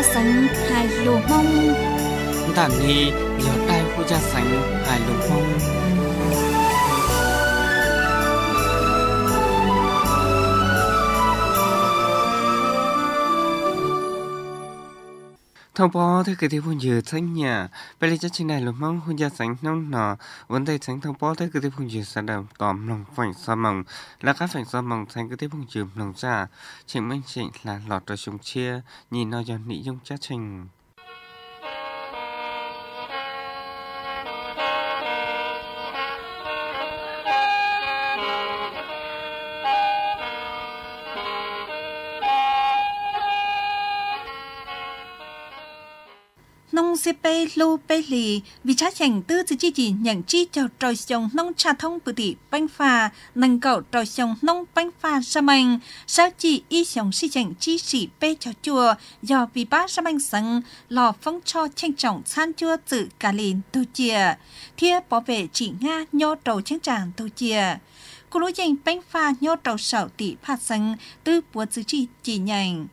家神海陆梦，但你热爱护家神海陆梦。thông báo thế cái thế phun dừa sánh nhà về giờ chắc trên này là mong hôn gia sáng nông nọ vấn đề sáng thông báo thế cái thế phun dừa sản đầm tòm lòng phẳng sa mỏng là các phẳng sa mỏng sánh cái thế phun dừa lòng già chỉnh minh chỉnh là lọt rồi chúng chia nhìn nó cho nị dung chắc trình nông xe bê lô bê lì vì cha chẳng tư chỉ chi chỉ nhận chi cho trò sông nông cha thông bự tỷ bánh phà nâng cậu trò sông nông bánh phà sa manh sao chỉ y sông si chẳng chi chỉ bê cho chùa do vì ba sa manh sân lò phong cho tranh trọng san chua tự cả liền tu chia thia bảo vệ chỉ nga nhô đầu trang tràng tu Chìa cô lối dành bánh phà nhô đầu sầu tỷ phát sân tư búa chữ chi chỉ nhận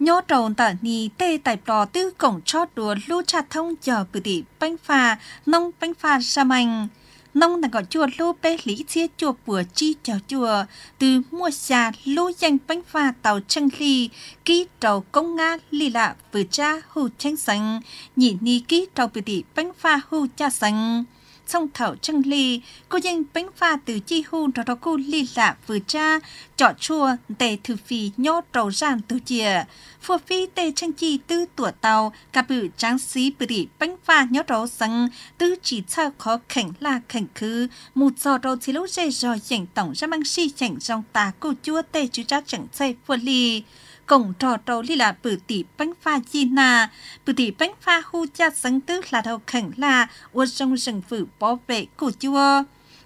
nhô trồn tở ni tê tài trò tư cổng cho đùa lưu cha thông chờ bự tỷ bánh phà nông bánh phà ra mạnh nông là gọi chùa lưu bê lý chia chùa bùa chi chào chùa từ mua xà lưu danh bánh phà tàu chân ly ký trầu công nga lì lạ vừa cha hù tranh sành nhị ni ký trầu bự tỷ bánh phà hù cha sành sông thảo chân ly cô dân bánh pha từ chi hu đó đó cô ly lạ vừa cha, trọ chua tề thử phì nhó trầu ràng từ chìa. Phù phi tề chân chi tư tủa tàu, cà bự tráng xí bự đi bánh pha nhó trầu rằng, tư chỉ cha khó khảnh là khảnh khứ, một giờ đầu chỉ lúc dây rồi dành tổng ra mang si chẳng dòng tà cô chua tề chú cha chẳng dây phù ly cổng trò trâu li là bử tỷ bánh pha chi na bử tỷ bánh pha khu cha sáng tư là đầu khẩn là ô sông rừng phủ bảo vệ cổ chua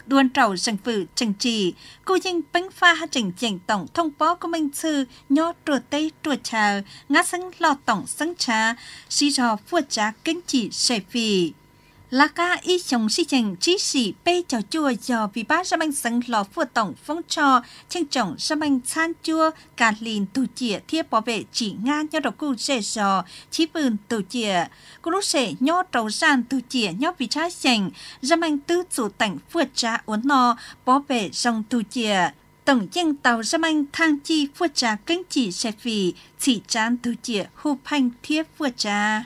đuôn trầu rừng phủ trình trì cô dinh bánh pha ha trình trình tổng thông bó của mình sư nhó trùa tây trùa trà ngã sáng lo tổng sáng trà xí rò vua trà kinh chỉ sẻ phì là ca y chồng si chành trí sĩ bê chào chua dò vì ba ra banh sẵn lò phụ tổng phong trò chân trọng ra banh chan chua cả lìn tù chìa thiếp bảo vệ chỉ ngang nhau đầu cụ xe dò chí vườn tù chìa cụ lúc sẽ nhó trầu gian tù chìa nhó vì trái chành ra banh tư chủ tảnh vượt trá uốn nò bảo vệ dòng tù chìa tổng chân tàu ra banh thang chi vượt cha kênh chỉ xe vì chỉ chán tù chìa hù phanh thiếp vượt cha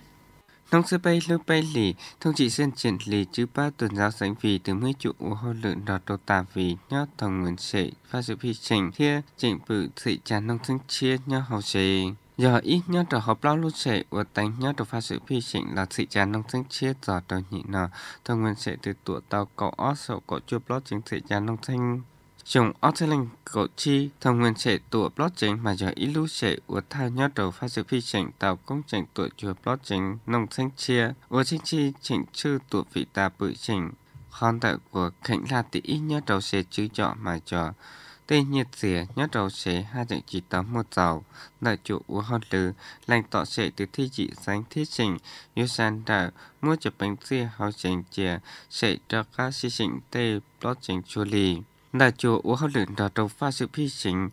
Nông sư bay lưu bay lì, thông chỉ dân triển lì chứ ba tuần giáo sánh vì từ mươi trụ ủ hô lượng đọt đồ tà vì nhó thòng nguồn sệ và sự phi trình thia trình bự thị trà nông thương chia nhó hầu sệ. Giờ ít nhớ trở hợp lao lưu sệ và tánh nhớ trở pha sự phi trình là thị trà nông thương chia giờ đầu nhị nở, thòng nguồn sệ từ tụ tàu cậu ó sậu cậu chua lót chính thị trà nông thương dùng Otelin cổ chi thông nguyên sẽ tụ blockchain mà giờ ilu sẽ ua tha nhớ đầu phát sự phi chỉnh tạo công trình tụ chùa blockchain nông thanh chia ua chính chi chỉnh chư tụ vị ta bự chỉnh hoàn tại của khánh là tỷ ít nhớ đầu sẽ chữ chọn mà chờ tên nhiệt dìa nhớ đầu sẽ hai trận chỉ tấm một giàu đại chủ ua hot lư lành tọ sẽ từ thi chỉ sáng thiết trình như san đã mua chụp bánh xe hào trình chia sẽ cho các sĩ trình tê blockchain chua lì là chỗ ủa hậu lượng đó đầu pha sự phi chính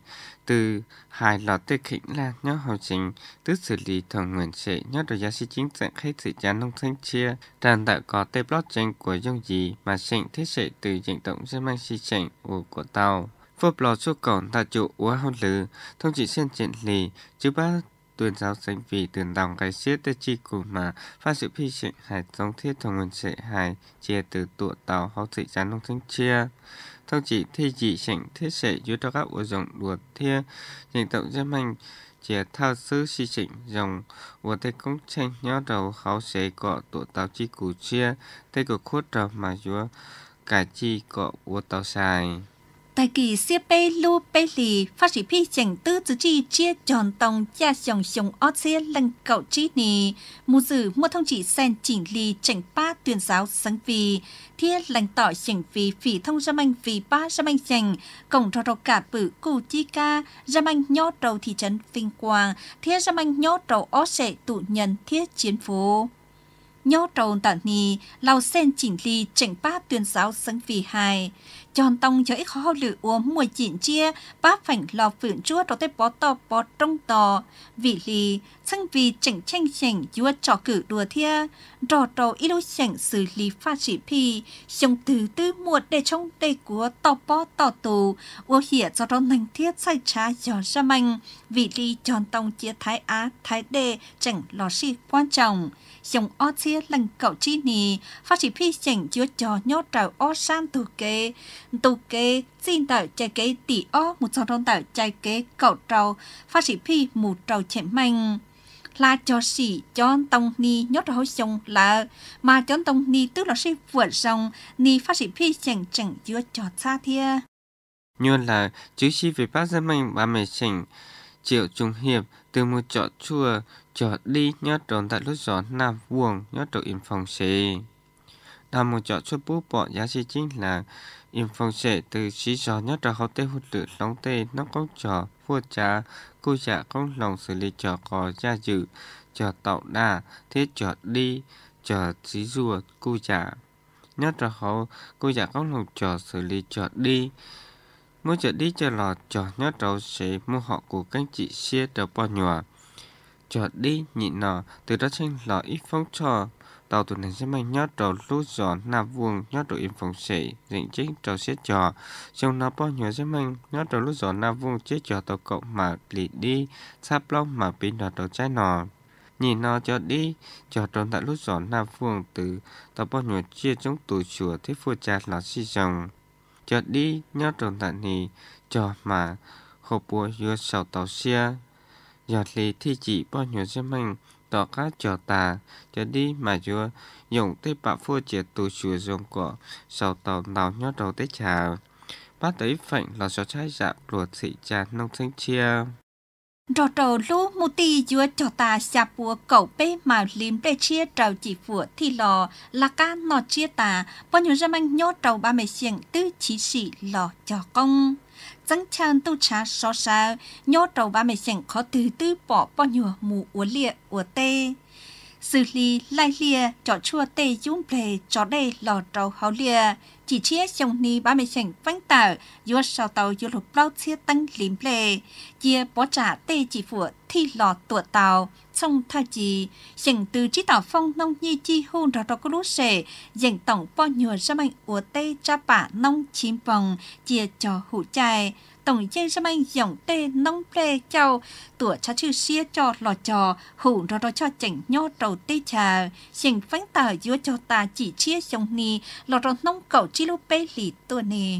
từ hai là tê khỉnh là nhớ hậu chính tức xử lý thường nguyện sẽ nhớ đồ giá sĩ chính sẽ khai sự giá nông thanh chia đàn đã có tê blockchain của dòng gì mà sinh thiết sẽ từ diện động dân mang sĩ trình của của tàu phốp bò xuất cổng là chỗ ủa hậu lử thông chỉ xuyên triển lì chứ bác tuyên giáo sánh vì tuyên đồng cái xiết tê chi của mà phát sự phi trịnh hải giống thiết thường nguyên sẽ hải chia từ tụ tàu hóa thị gián nông thánh chia sau chỉ thi chỉ chỉnh thiết sẻ dưới cho các ổ dụng đùa thia Nhìn tổng giam hành chỉ thao sư si chỉnh dòng của thế công tranh nhau đầu kháo xế cọ tổ táo chi củ chia thế của khuất trò mà chúa cả chi cọ của táo xài tại kỳ xe bê lô bê lì phát sĩ phi chẳng tư chứ chi chia tròn tông cha dòng sông ó xe lăng cậu chi nì mù dự mua thông chỉ sen chỉnh lì chẳng ba tuyên giáo sáng vì thiết lành tỏ chẳng vì phỉ thông ra manh vì ba ra manh chẳng cổng rò rò cả bự cụ chi ca ra manh nhó đầu thị trấn vinh quang thiết ra manh nhó đầu ó sệ tụ nhân thiết chiến phố nhó đầu tản ni lau sen chỉnh ly chỉnh ba tuyên giáo sáng vì hai chọn tông cho ít khó lử uống mùa chín chia ba phảnh lò phượng chua đó tới bó to bó trong tò vì lì sân vì chỉnh tranh chỉnh chúa trò cử đùa thia trò trò ít đâu chỉnh xử lý pha chỉ phi trong từ tư muột để trong đây của to bó to tù uống hiệp cho đó nành thiết sai trá dò ra mạnh vì lì chọn tông chia thái á thái đề chỉnh lò si quan trọng trong o chia lần cậu chi nì phát chỉ phi chỉnh chúa trò nhốt trào o san tù kê tù kế xin tờ chạy kế tỷ ó một trong trong tờ chạy kế cậu trâu phát sĩ phi một trâu chém mạnh là cho sĩ cho tông ni nhốt hối sông là mà cho tông ni tức là sĩ vượt sông ni phát sĩ phi chẳng chẳng chưa cho xa thia như là chứ sĩ về bác dân mình và mẹ chẳng triệu trung hiệp từ một chợ chùa chợ đi nhớ tròn tại lúc gió nam vuông nhớ tròn im phòng xì là một chọn xuất bút bỏ giá trị chính là im phong sẽ từ chỉ gió nhất là học tê hụt tử đóng tê nó có trò vua trà cô trả công lòng xử lý trò có gia dự trò tạo đà thế trò đi trò xí rùa cô trả nhất là họ cô trả công lòng trò xử lý trò đi mỗi trò đi trò lò trò nhất rồi sẽ mua họ của các chị xe trò bao nhỏ trò đi nhịn nọ từ đó sinh lò ít phong trò tàu tuần hành sẽ mạnh nhất trò lúc gió nạp vuông nhất trò im phòng sĩ diện trích trò xếp trò trong nó bao nhiêu sẽ mạnh nhất trò lúc gió nạp vuông chết trò tàu cộng mà lì đi sắp long mà pin đỏ trò trái nọ nhìn nó cho đi cho tròn tại lúc giòn nam phương từ tàu bao nhiêu chia chống tù chùa thế phu cha là si rồng cho đi nhớ tròn tại nì cho mà hộp bùa vừa sầu tàu xe giọt lì thi chỉ bao nhiêu sẽ mạnh tỏ cá trò ta cho đi mà chưa dùng tế bạ phô chế tù chùa dùng của sau tàu nào nhó đầu tế trà bát ấy phạnh là cho trái dạ ruột thị trà nông sinh chia Rò trò lô mù tì chúa cho ta xa bùa cậu bê mà liếm đê chia trào chỉ phùa thì lò là ca nọ chia ta bao nhiêu ra manh nhó trầu ba mẹ xiềng tư chỉ sĩ lò cho công chẳng chàng tu trá so sa nhó trầu ba mẹ chẳng khó từ tư bỏ bao nhiêu mù uốn lịa tê xử lý lai lìa cho chua tê dung plê cho đây lò trầu hào lìa chỉ chia chồng ni ba mươi sảnh vắng tờ do sau tàu do lục lao chia tăng lìm plê chia bỏ trả tê chỉ phụ thi lò tuột tàu trong tha chỉ dành từ trí tạo phong nông nhi chi hôn ra ra lũ sẻ dành tổng po nhùa ra mạnh ủa tê cha bà nông chim vòng chia cho hữu chài tổng dân ra mạnh dòng tê nông lê châu tủa cha chư xia cho lò trò hữu ra ra cho chảnh nho trầu tê trà dành phánh tờ dứa cho ta chỉ chia dòng ni lò ra nông cậu chi lô bê lì tua nè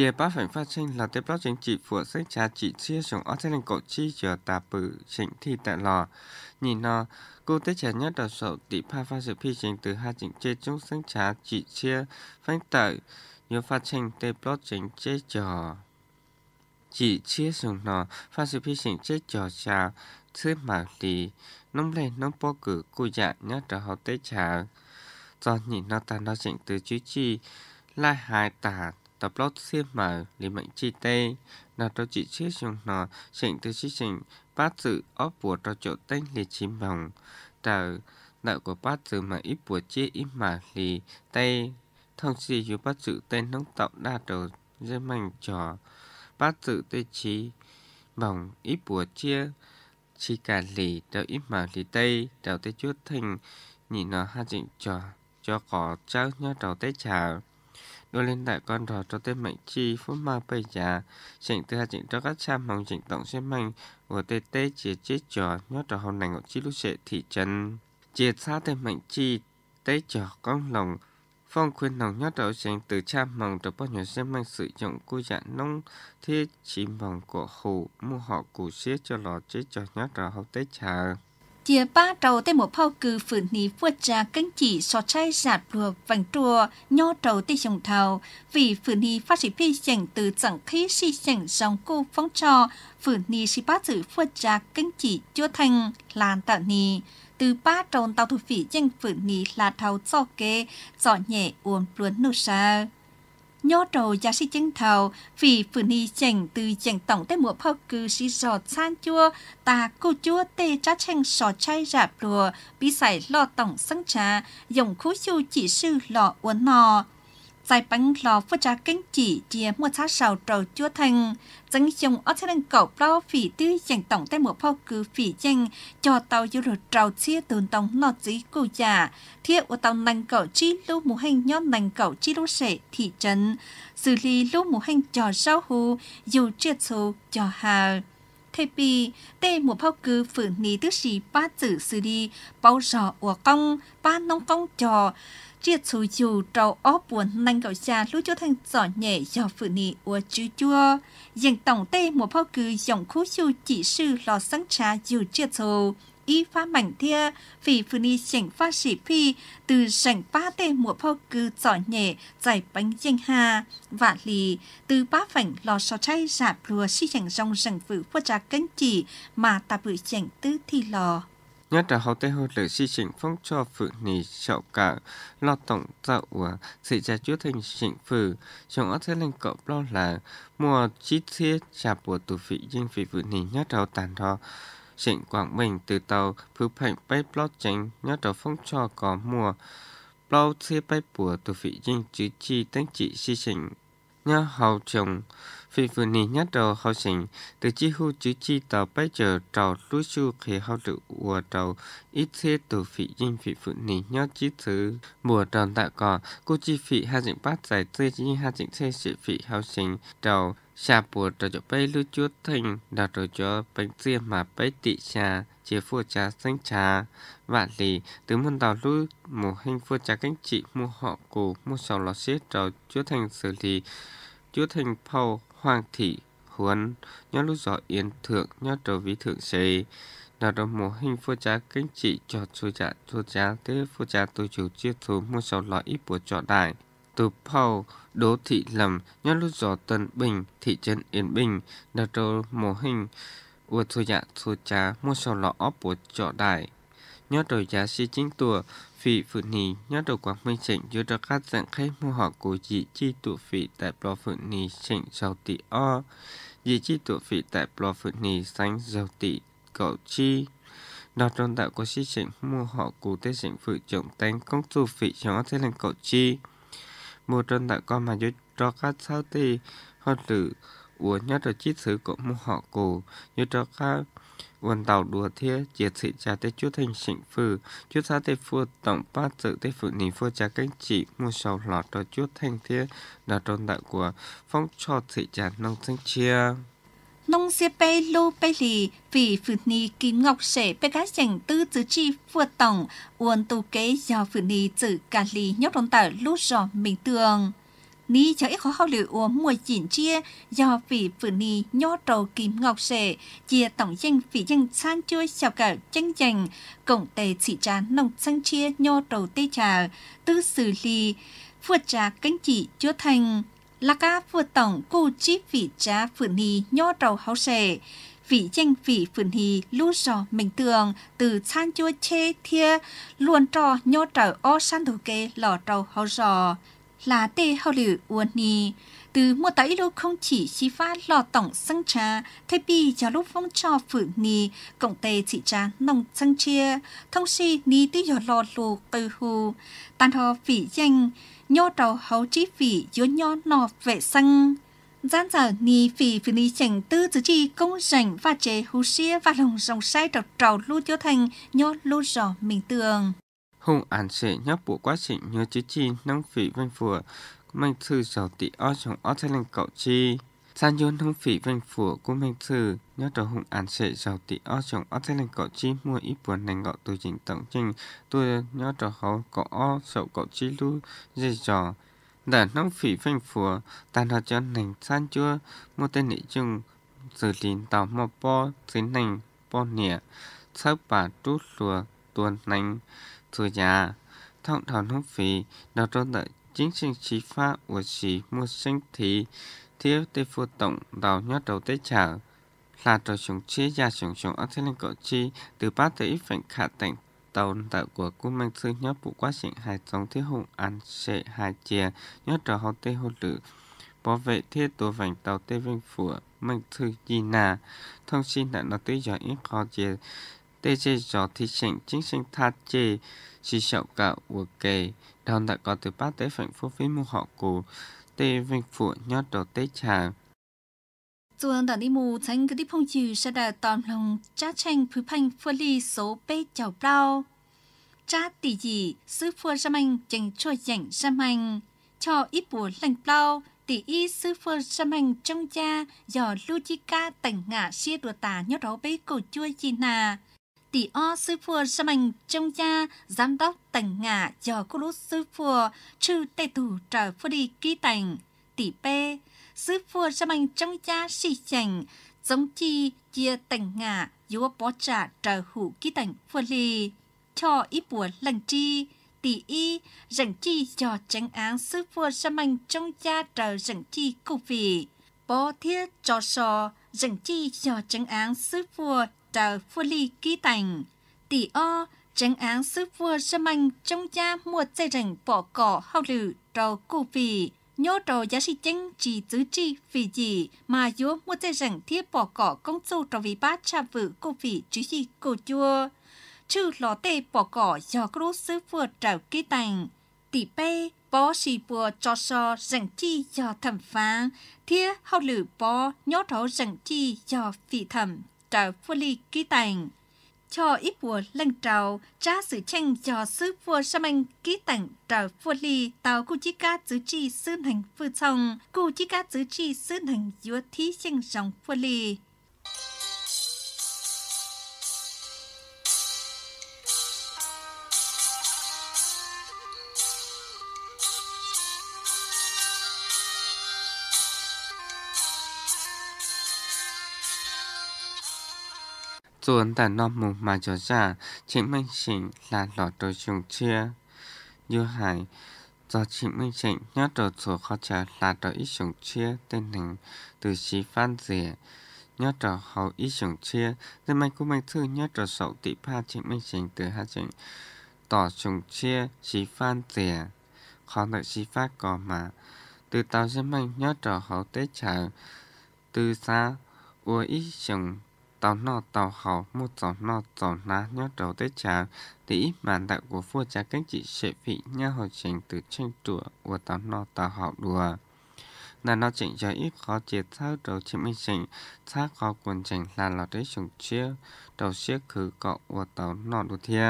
ជាបផផចេញឡាទេប្លុចជីពួកសេចាជីជាសងអត់ទេនឹងកោជីជាតាពឺចេញទីតឡញីណោគូទេចាញ៉ាតសោតិផផសិភីចេញ từ ហាចេញជេជុងសេចាជីជាហ្វេងតើយោផចេញទេប្លុចជីជាជីជាសងណោផសិភីចេញជេជាចាធ្វើមកទីនំលេនំពកគឺគូយ៉ាញ៉ាតហោទេចាចោះញីណោតាណោចេញ từ ជីជីឡាយហាយតា tập lót xiêm mà lý mạnh chi tê là tôi chỉ chết trong nó chỉnh từ chi chỉnh bát dự óp bùa cho chỗ tênh lì chim vòng tờ nợ của bát dự mà ít bùa chia ít mà lì tê thông si dù bát dự tên nóng tạo đa đầu dây mạnh trò bát dự tê chí vòng ít bùa chia chi cả lì đào ít mà lì tê đào tê chút thành nhìn nó ha chỉnh trò cho có cháu nhau đầu tê chào nô lên đại con rò cho tên mạnh chi phút mà bây giờ chỉnh từ hai chỉnh cho các trăm hồng chỉnh tổng xem mạnh của tê tê chia chết trò nhớ trò hồng này ngọc chi lúc sẽ thị trấn chia xa tên mạnh chi tê trò con lòng phong khuyên nòng nhớ trò chỉnh từ trăm hồng trò bao nhiêu xem mạnh sử dụng cô dạ nông thiết chim vòng của hồ mua họ củ xế cho lò chết trò nhớ trò hậu tê trà chia ba trầu tê một phao cử phủ ní vua trà cánh chỉ so chai giạt rùa vành trùa nho trầu tê dòng thầu vì phủ ní phát sĩ phi chẳng từ chẳng khí si chẳng dòng cô phóng cho phủ ní si ba giữ vua trà cánh chỉ chúa thành làn tạo ní từ ba trầu tàu thủ phỉ dân phủ ní là thầu cho kê giỏ nhẹ uồn luồn nô sao nhô trồ giá sĩ chân thầu vì phụ ni chỉnh từ chỉnh tổng tới mùa phao cư sĩ giọt san chua ta cô chua tê trá chanh sò chay rạp rùa bị xảy lò tổng sân trà dùng khu chu chỉ sư lọ uốn nò giải bánh lò phụ trách kinh chỉ chia mua sát sầu trầu chúa thành dân dùng ở trên cầu lo phỉ tư dành tổng tay một phao cứ phỉ danh cho tàu du lịch trầu chia tồn tổng lọt dí cụ già thiết của tàu nành cầu chi lưu mù hành nhóm nành cầu chi lưu sệ thị trấn xử lý lưu mù hành cho rau hù dù triệt số cho hà thế bị tê một phao cứ phượng ní tứ sĩ ba chữ xử đi bao giờ của công ba nông công trò chia chú dù trâu ó buồn nanh gạo xa lũ cho thằng giỏ nhẹ do phụ nì ua chú chua. Dành tổng tê một phao cư dòng khu dù chỉ sư lò sáng trà dù chia chú. ý phá mảnh thia vì phụ nì dành phá sĩ phi từ dành phá tê một phao cư giỏ nhẹ giải bánh danh hà. Và lì từ bá phảnh lò sò cháy rạp lùa si dành rong dành phụ phô trà cánh chỉ mà tạp bự dành tư thi lò nhất là hậu tế hội lửa si chỉnh phong cho phụ nì chậu cả lo tổng tạo của sự trà chúa thành chỉnh phử trong ớt thế lên cậu lo là mùa chi tiết trà bùa tù phị riêng phị phụ nì nhất đầu tàn thọ chỉnh quảng bình từ tàu phứ phạnh bay lo tránh nhất là phong cho có mùa lo thế bay bùa tù phị riêng chứ chi tánh trị si chỉnh nhá hậu chồng vì vừa nì nhát đầu hậu sinh từ chi hưu chữ chi tàu bây giờ trào lúa su khi hậu tự của trào ít thế từ phị dinh phị phụ nì nhát chi thứ mùa tròn tạ cỏ cô chi phị hai dịnh bát giải tươi chi hai dịnh xe sự phị hậu sinh trào xa bùa trào cho bây lưu chúa thành đào trào cho bánh riêng mà bây tị xa chế phua trà xanh trà vạn lì từ môn đào lưu mùa hình phua trà cánh trị mua họ cổ mua sầu lò xếp trào chúa thành xử lý chúa thành phâu hoàng thị huấn nhớ lúc gió yên thượng nhớ trầu ví thượng xê là đồng mô hình phu cha kinh trị cho chú trả chú trá thế phu cha tôi chủ chia thú mua sầu lõi ít bùa trọ đại từ Paul, Đỗ Thị Lầm, nhớ lúc gió Tân Bình, thị trấn Yên Bình, là trầu mô hình ua thu dạ thu trá mua sầu lõi óp bùa trọ đại nhớ trầu giá si chính tùa vị phụ nì nhớ đầu quảng minh chỉnh dư ra các dạng khách mua họ của dị chi tụ vị tại bò phụ nữ chỉnh giàu tỷ o dị chi tụ vị tại bò phụ nữ sánh giàu tỷ cậu chi đọt tròn đạo của sĩ chỉnh mua họ của tế chỉnh phụ trọng tánh công tụ vị chó thế lên cậu chi mua tròn đạo con mà dư ra các sao tỷ họ tử uống nhớ đồ chi thứ của mua họ của dư ra các quần tàu đùa thiết triệt sĩ cha tế chút hình sinh phừ chút xa tế phu tổng bát sự tế phụ nỉ phu cha cánh chỉ mua sầu lọt đo chút thanh thiết là tồn tại của phong cho sĩ trà nông sinh chia nông xe bê lô bê lì vì phụ nì kim ngọc sẻ bê cá dành tư chữ chi phua tổng uôn tù kế do phụ nì chữ cà lì nhóc đồng tả lút rõ mình tường ní cháy khó hao liệu uống mùa chín chia do vị phụ ni nho trầu kim ngọc sệ chia tổng danh vị danh san chưa chào cả tranh giành cổng tề chỉ trán nông sang chia nho trầu tê trà tư xử lý vượt trà cánh chỉ chúa thành là ca vượt tổng cô chi vị trà phụ ni nho trầu hao sệ vị danh vị phượng hì lưu rõ mình tường từ san chua chê thia luôn trò nhô trở o san thủ kê lò trầu hò rò là tê hậu lử uôn ni. Từ mùa tới lô không chỉ chi phá lò tổng sân trà, thay bi cho lúc phong cho phử ni, cộng tê chỉ trà nông sân chia, thông si ni tư dò lò lù tư hù. Tàn hò phỉ danh, nhô đầu hấu chi phỉ dứa nhô nọ vệ sân. Gián giờ ni phỉ phỉ ni chẳng tư chứ chi công rảnh và chế hù xia và lòng dòng sai trọc trầu lưu tiêu thành nhô lưu rõ mình tường hung ảnh sẽ nhắc bộ quá trình nhớ chứ chi năng phỉ văn phùa mạnh thư giàu tỷ o chồng o thay lên cậu chi san yun hung phỉ văn phùa của mạnh thư nhớ đầu hung ảnh sẽ giàu tỷ o chồng o thay lên cậu chi mua ít buồn nành gọ từ chính tổng trình tôi nhớ đầu hầu cậu o sầu cậu chi lưu dây trò đã nông phỉ văn phùa tàn hoạt cho nành san chua mua tên nị chung xử lý tàu mò po xính nành po nịa sắp bà trút lùa tuần nành thừa nhà thông thảo nước phí đào trôn tại chính sinh chi pháp của sĩ mua sinh thì thiếu tê phu tổng đào nhất đầu tê trở là trò chúng chế gia chúng chúng ở thế linh cậu chi từ ba tới ít phảnh khả tảnh tàu tại của cung minh sư nhất vụ quá trình hài sống thiết hùng ăn sệ hài chìa nhất trò hậu tê hô lử bảo vệ thiết tổ vành tàu tê vinh phủ minh thư gì nà thông xin tại nó tới giờ ít khó chìa tê chê gió thi sinh chính sinh tha chê chỉ sẹo cạo của kề đòn đã có từ bát tế phận phú phí mưu họ cụ tê vinh phụ nhót đầu tê trà Tuần đàn đi mù tránh cái đi phong trừ sẽ đà tòm lòng cha tranh phứ phanh phua ly số bê chào bao. Cha tỷ dị sư phua ra manh chẳng cho dành ra manh. Cho ít bùa lành bao tỷ y sư phơ xâm hành trong cha dò lu chi ca tảnh ngã xia đùa tà nhớ đó bê cổ chua chi nà tỷ o sư phùa sa mạnh trong cha giám đốc tành ngã giờ cô lút sư phùa trừ tây thủ trở phù đi ký tành tỷ p sư phùa sa mạnh trong cha sĩ chành giống chi chia tành ngã yếu bó trả trở hữu ký tành phù lì cho ít bùa lần chi tỷ y rảnh chi cho tránh án sư phùa sa mạnh trong cha trở rảnh chi cụ vị bó thiết cho sò rảnh chi cho tránh án sư phùa trở vô lý ký tành. Tỷ o, tránh án sư vua sơ manh trong gia mua dây rảnh bỏ cỏ hao lử trò cụ vị. Nhớ trò giá trị chính chỉ tứ chi vì gì mà yếu mua dây rảnh thiết bỏ cỏ công sâu trò vì bát cha vự cụ vị chứ gì cụ chua. Chứ lò tê bỏ cỏ do cô sư vua trở ký tành. Tỷ bê, bó xì bùa cho so rảnh chi do thẩm phán, thiết hao lử bó nhớ trò rảnh chi do vị thẩm trào phô ly ký tành. Cho ít bùa lần trào, trả sự tranh cho sư vua sa manh ký tành trào phô ly tàu cụ chí ca chữ chi sư hành phu sông, cụ chí ca chữ chi sư hành dúa thí sinh dòng phô ly. tuần tại nó mù mà cho ra chị Minh Trịnh là lọ đối chung chia như hải do chị Minh Trịnh nhớ đồ thủ kho chờ là đồ ít chung chia tên hình từ chí phan dịa nhớ đồ hầu ít chung chia từ mày cũng mày thư nhớ đồ sậu tị pha chị Minh Trịnh từ hạ trịnh tỏ chung chia chí phan dịa khó được chí phát cò mà từ tàu dân manh nhớ đồ hầu tế chờ từ xa ua ít chung tàu nọ tàu hào một tàu nọ tàu ná nhớ đầu tới trà tỷ màn đại của vua cha các chị sẽ vị nhớ hồi trình từ tranh tủa của tàu nọ tàu hào đùa là nó chỉnh cho ít khó chia thao đầu chỉ mình chỉnh thác khó quần chỉnh là lọt đấy chúng chia đầu chiếc khử cọ của tàu nọ đùa thiêm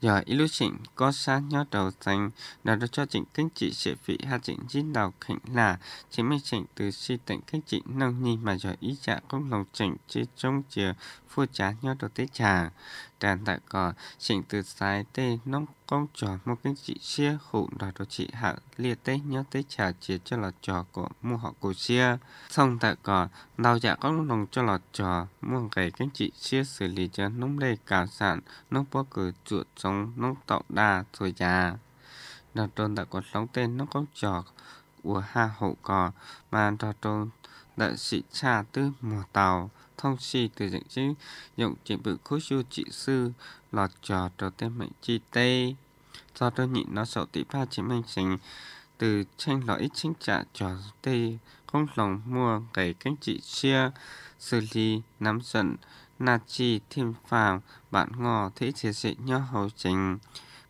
giờ ít lúc chỉnh có sát nhớ đầu danh là nó cho chỉnh kinh trị sẽ vị hạ chỉnh chín đầu khỉnh là chỉ mới chỉnh từ si tận kinh trị nâng nhi mà giờ ý trả công lòng chỉnh chỉ trong chiều phu trả nhớ đầu tế trà tràn tại cỏ chỉnh từ sai tê nông con trò một cái chị xe hụ đã cho chị hạ liệt tế nhớ tế trả chế cho là trò của mua họ cổ xe xong tại cỏ đào dạ có lúc đồng cho là trò mua cái cái chị xe xử lý cho nông lê cả sản nông bó cử chuột sống nông tạo đa rồi già đào trôn tại có sống tên nó có trò của hà hậu cò mà đào trôn đại sĩ cha tư mùa tàu thông si từ dựng chứ dụng chỉ bự khối su trị sư lọt trò trò tên mệnh chi tê do tôi nhịn nó sợ tỷ ba chỉ mệnh sinh từ tranh lõi ích chính trả trò tê không lòng mua gầy cánh trị chia xử lý nắm giận na chi thêm phàm bạn ngò thế chế sĩ nho hầu trình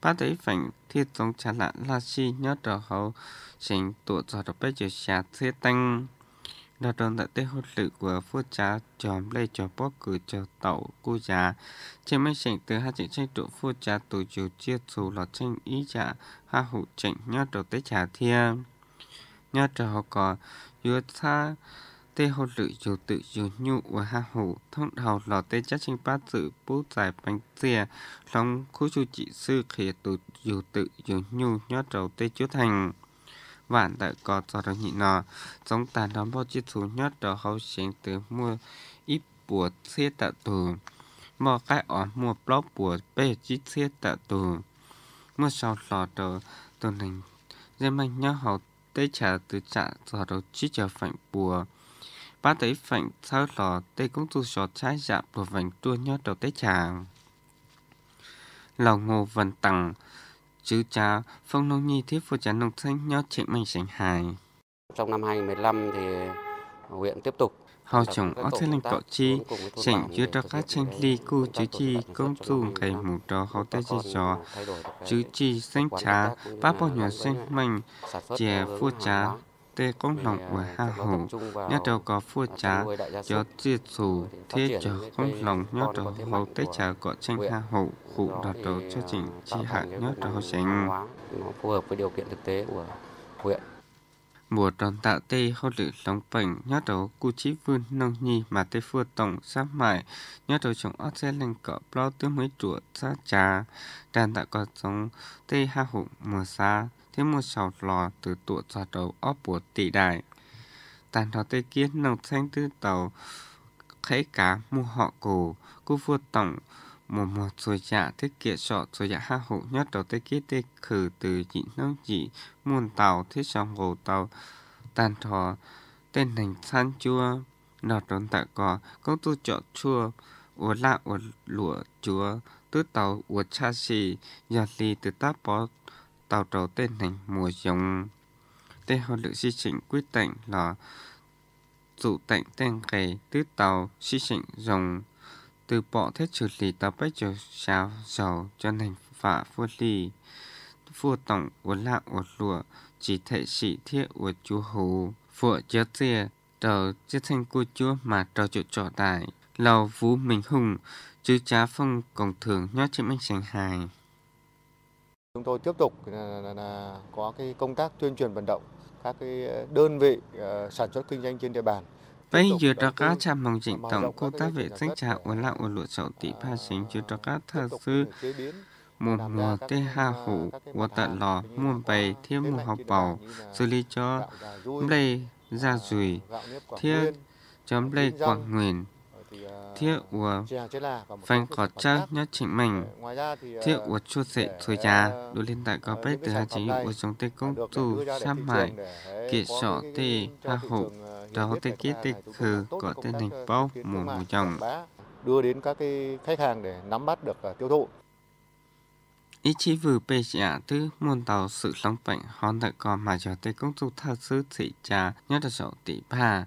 ba thấy phảnh thiết tông trả lại la chi nhớ trò hầu trình tụ trò đọc bách giờ xà thế tăng Đào tròn tại tế hốt lự của phu cha chòm lây cho bó cử cho tàu cô già Trên mấy sảnh từ hai chạy tranh trụ phu cha tổ chiều chia thù lọt tranh ý trả hạ hụ trịnh nhớ đầu tế trả thiên. Nhớ trở họ có dứa tha tế hốt lự chiều tự chiều nhu của hạ hụ thông đầu lọt tế chất tranh bát dự bố giải bánh tìa. Lòng khu chú trị sư khỉa tổ chiều tự chiều nhu nhớ đầu tế chú thành vạn đại có cho được nhị nọ trong ta đón bao chiếc thú nhất đó hậu chính từ mua ít bùa xe tạ tù mò cái ón mua block bùa bê chiếc xe tạ tù mua sau lò đồ tuần hành dân mạnh nhớ hậu tê trả từ trả cho đồ chiếc chờ phạnh bùa ba tới phạnh sau lò tê cũng tu sọ trái dạng bùa vành tua nhất đầu tê trả lòng ngô vần tặng chữ trá phong nông nhi thiết phụ trán nông thanh nho trị mình sánh hài. Trong năm 2015 thì huyện tiếp tục hào chồng ở thế linh cọ chi sảnh chưa cho các tranh ly cu chữ chi công tu ngày mù trò hậu tay chi trò chữ chi xanh trá bác bao nhỏ xanh mạnh trẻ phu trá tê công à, nọ của ha hủ nhất đầu có phu trá cho chia thủ thế cho công lòng nhất đầu hậu tê trà có tranh ha hủ cụ đoạt đầu cho chỉnh chi hạ nhất đầu tránh nó phù hợp với điều kiện thực tế của huyện mùa tròn tạ tê hậu lự lóng bệnh nhát đầu cu chí vương nông nhi mà tê phu tổng sát mại nhát đầu chồng ớt xe lên cọ bao tư mấy chùa xa trà đàn tạ có sống tê ha hụ mùa xa thế một sầu lò từ tụ sò đầu óp bùa tỷ đại. Tàn thọ tê kiến nồng xanh tư tàu khấy cá mua họ cổ, cú vua tổng một một rồi dạ thế kia sọ rồi dạ ha hậu nhất đầu tê kia tê khử từ dị nông dị muôn tàu thế sòng gồ tàu tàn thọ tên thành san chua nọ đón tại cò công tu chọ chua ủa lạ ủa lụa chúa tứ tàu ủa cha xì nhạt lì từ táp bó tàu trâu tên thành mùa giống tên họ được di chỉnh quyết tạnh là dụ tạnh tên kề tứ tàu di chỉnh dòng từ bỏ thế trừ lì tàu bách chiều xào dầu cho thành phả phu lì phu tổng của lạ của lụa chỉ thể sĩ thiết của chúa hồ vua chớ tia tờ chết thanh cô chúa mà trò chủ trò tại lầu vũ mình hùng chứ chá phong cổng thường nhót trên anh sành hài Chúng tôi tiếp tục ờ, là có cái công tác tuyên truyền vận động các cái đơn vị ờ, sản xuất kinh doanh trên địa bàn Mong cô Վայրյուրակա չամոնջին տոն կոտա վեցեն չա ուլա ուլուցո տիպա շինջյուրակա Sư ờ, một mùa tê ha hủ của tận lò muôn bày thêm một học bầu xử lý cho lấy ra rủi thiết chấm lấy quảng Nguyên thiết à, của phanh khó chắc nhất chính mình thiết của chuột dệ thuê nhà đối liên tại ờ, ờ, có bếp từ hai chính của chúng tê ờ, công tù sắp mãi kệ sọ tê hoa hậu đó tê ký tê khử có tên hình bao mùa mùa chồng đưa đến các cái khách hàng để nắm bắt được tiêu thụ ý chí vừa bề trả thứ môn tàu sự sống bệnh hòn đại còn mà cho tê công tu thật sự thị trà nhất là sổ tỷ ba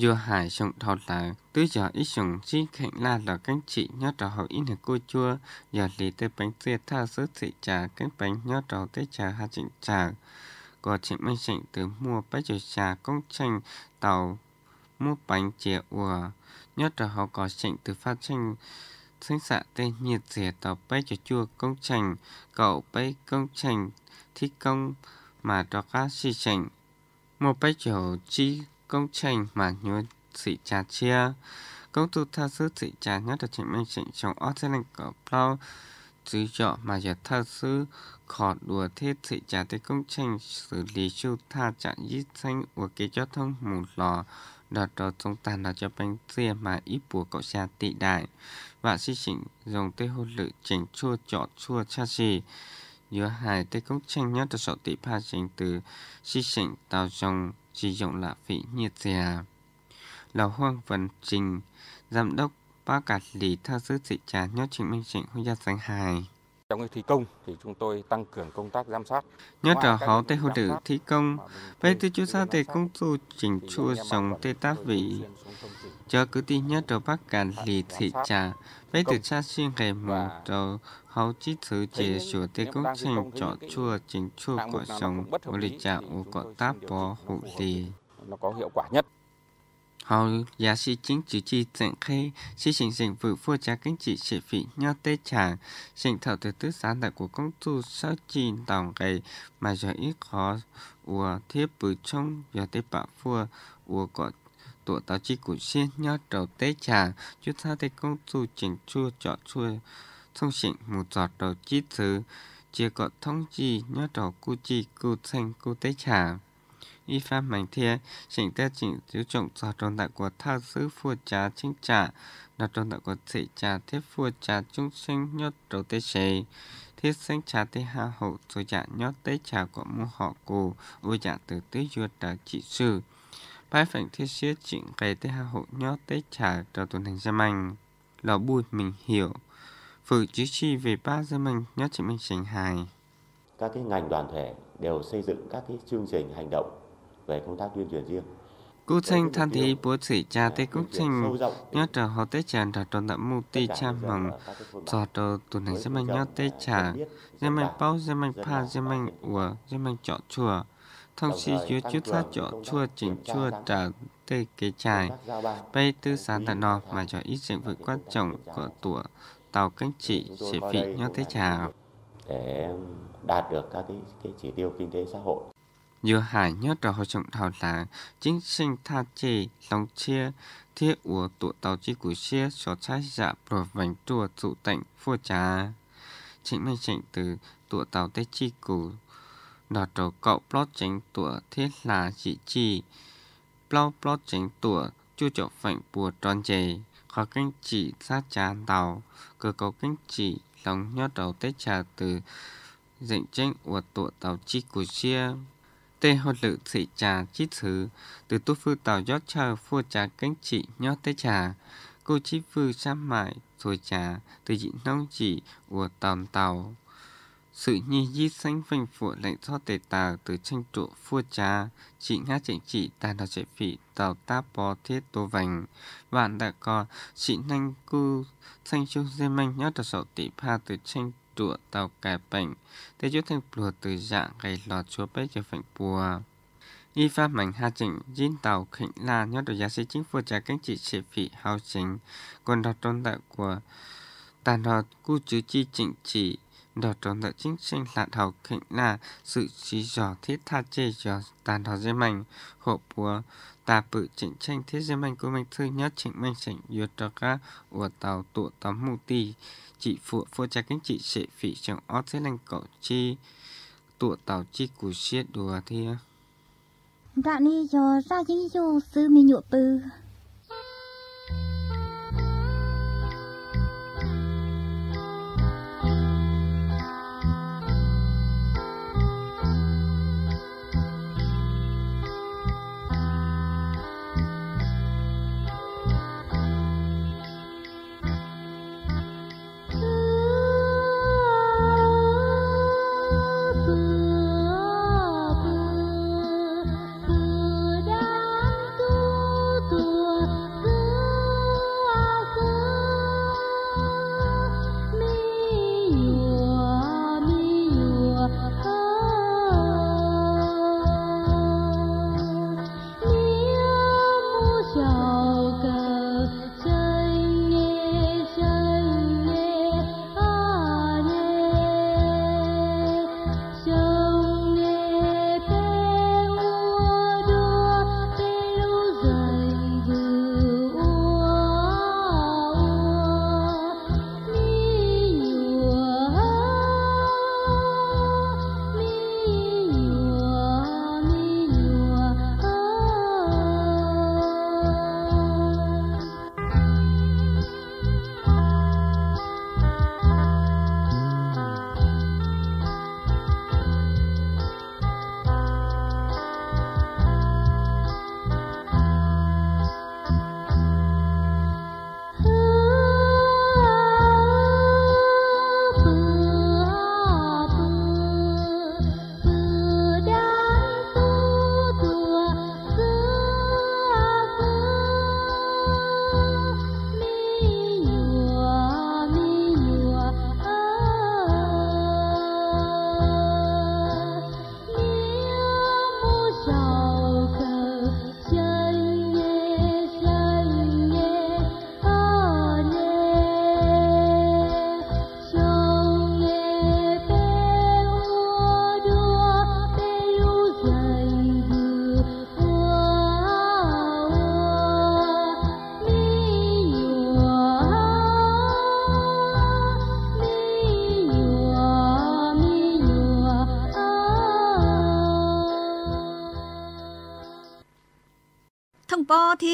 dù hải sông thọ là tứ giờ ít sông chi khánh la là cánh chị nhớ trò hậu ít hệ cô chua giờ lì tê bánh tê tha sứ thị trà cánh bánh nhớ trò tê trà hạ chỉnh trà có chị minh sịnh từ mua bách trời trà công tranh tàu mua bánh chè ùa nhớ trò hậu có sịnh từ phát tranh sinh xạ tê nhiệt rẻ tàu bách trời chua công tranh cậu bách công tranh thi công mà trò cá si chảnh mua bách trời chi công trình mà như sĩ trà chia công tu tha sư sĩ trà nhất được chính mình chỉnh trong ớt sẽ lên cỏ plau dư dọ mà giờ tha sư khó đùa thiết sĩ trà tới công trình xử lý chu tha chặn dít sinh của kế cho thông mù lò đợt đó chúng ta là cho bánh xe mà ít của cậu xa tị đại và si chỉnh dùng tê hôn lự chỉnh chua chọn chua cha gì giữa hai tê công tranh nhất được sổ tị pha chỉnh từ si chỉnh tàu dòng chỉ dụng là vị nhiệt dè. Lào hoang vấn trình, giám đốc bác gạt lý thao sư sĩ trà nhốt chính minh trịnh huy gia sánh hài. Trong thi công thì chúng tôi tăng cường công tác giám sát. Nhất là khó tê hỗ trợ thi công. Vậy thì chúng ta thì công tu chỉnh chua dòng tê tác vị. Cho cứ tin nhất rồi bác cản lì thị trà. Vậy thì xa xuyên ngày mà rồi hầu chí thử chế sửa tê công trình cho chua chỉnh chua của dòng của lì trà của cọ táp bó hụ tì. Nó có hiệu quả nhất hầu giá sĩ chính chỉ chi dành khi sĩ trình dành vụ phu giá kinh trị sĩ phí nho tế trả sinh thảo từ tứ sáng đại của công tu sao chi đồng gầy mà giờ ít khó ủa thiết bự trong giờ tế bạc vua ủa có tổ tao chi của xin nho trầu tế trả chút sao thấy công tu chỉnh chua chọn chua thông xịn một giọt đầu chi thứ chia có thông chi nho trầu cu chi cu xanh cu tế trả y pháp mảnh thiê chỉnh tết chỉnh chú trọng cho tròn đại của tha sứ phu trà chính trà là tròn đại của thị trà thiết phu trà trung sinh nhốt đầu tế chế thiết sinh trà tế hạ hậu rồi dạ nhốt tế trà của mô họ cù ôi dạ từ tế duyệt trà trị sư bái phảnh thiết siết chỉnh cây tế hạ hậu nhốt tế trà trò tuần thành gia manh lò bùi mình hiểu Phử chí chi về ba gia mình nhất chị mình trình hài. Các cái ngành đoàn thể đều xây dựng các cái chương trình hành động về công tác tuyên truyền riêng. Cú tranh than thí bố chỉ cha tế cú tranh nhớ trở họ tế trả trở tròn tạm mục ti cha mầm trở trở tuần hành dân mạnh nhớ tế trả dân mạnh bao dân mạnh pha dân mạnh ủa dân mạnh chọ chùa thông si chứa chút sát chọ chùa chỉnh chùa trả tế kế trài bay tư sáng tận nọ mà cho ít chuyện vượt quan trọng của tủa tàu cánh trị chỉ vị nhớ tế trả để đạt được các cái, cái chỉ tiêu kinh tế xã hội hải trọng 有海鸟的和尚头来，今生他只龙车，贴我躲到这股些所拆下，不稳住主定复杂。chính mình chính sinh chia chia thiết tàu cho trái dạ vành phu chính từ tụa tàu tết chi cũ đỏ trầu cậu plot chính tụa thiết là dị chi plot plot chính tụa chu chỗ phạnh bùa tròn chề khó kinh chỉ sát trà tàu cơ cấu kinh chỉ lòng nhót đầu tết trà từ dịnh chính của tụa tàu chi cũ chia tê hốt lự thị trà chí thứ từ tu phư tàu gió chờ phu trà cánh trị nhó tê trà cô chí phư sa mại rồi trà từ dị nông chỉ của tầm tàu sự nhi di sanh phanh phụ lệnh do tề tà từ tranh trụ phu trà chị ngã chỉnh trị tà đào chạy phị tàu ta bò thiết tô vành vạn đã có chị nhanh cư sanh chung dê manh nhót tà sổ tỷ pha từ tranh tụa tàu cải bệnh Thế chút thanh lùa từ dạng gầy lọt chúa bếp cho phảnh bùa Y pháp mảnh hạ chỉnh dín tàu khỉnh là nhớ được giá sĩ chính phủ trả kinh trị trị phỉ hào chính Còn đọt trôn tại của tàn đọt cu chứ chi chỉnh trị đọt trốn tại chính sinh là thảo khỉnh là sự trí giỏ thiết tha chê cho tàn thảo dây mảnh, hộ bùa ta bự chỉnh tranh thiết dây mạnh của mình thứ nhất chỉnh mạnh chỉnh yết cho các ủa tàu tụ tóm mù tì chị phụ phụ cha kính chị sẽ phỉ trong ót thế năng cậu chi tụ tàu chi củ xiết đùa thia dạ ni cho ra chính cho sư mi nhụa bư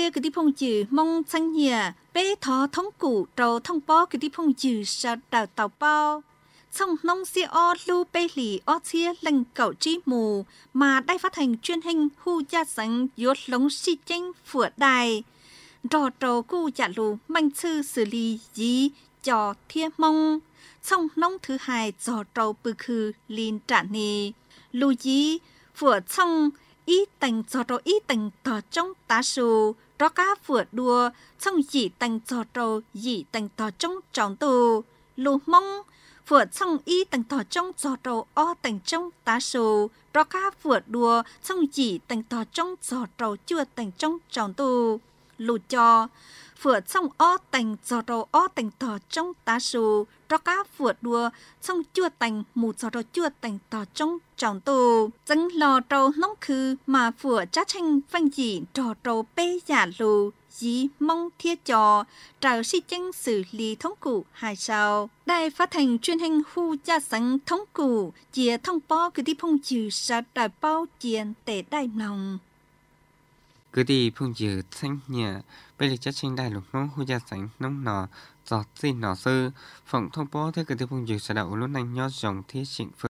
kia cái đi phong chữ mong sang nhà bé thó thống củ trầu thông bó cái đi phong chữ sao đào tàu bao song nông xe o lu bê lì o chia lần cậu trí mù mà đài phát hành truyền hình hu gia sánh yốt lống si chanh phửa đài rò trầu cu trả lù manh sư xử lý dí cho thiên mong song nông thứ hai rò trầu bự khư liền trả nì lù dí phửa xong ý tành rò trầu ý tành tỏ trong tá sù rõ cá vừa đua trong dị tăng cho trâu dị tăng to trong tròn tù lù mong vừa trong y tăng to trong cho trâu o tăng trong tá sù rõ cá vừa đua trong dị tăng to trong cho trâu chưa tăng trong tròn tù lù cho vừa trong o tành giò đầu o tành tỏ trong tá sù cho cá vừa đua trong chưa tành mù giò đầu chưa tành tỏ trong trọng tù dân lò trâu nông khư mà vừa cha tranh văn dị trò trâu bê giả lù dí mong thiết trò trào si chân xử lý thống cụ hai sao đài phát thành truyền hình khu gia sáng thống cụ chia thông báo cứ đi phong trừ sa đại báo chiến tệ đại lòng cứ đi phong trừ thanh nhẹ bây lịch chất sinh đại lục ngũ hu gia sánh nông nò giọt xin nò sư phỏng thông bố thế cử tiêu phung dự sở đậu luôn nành nho dòng thiết trịnh phương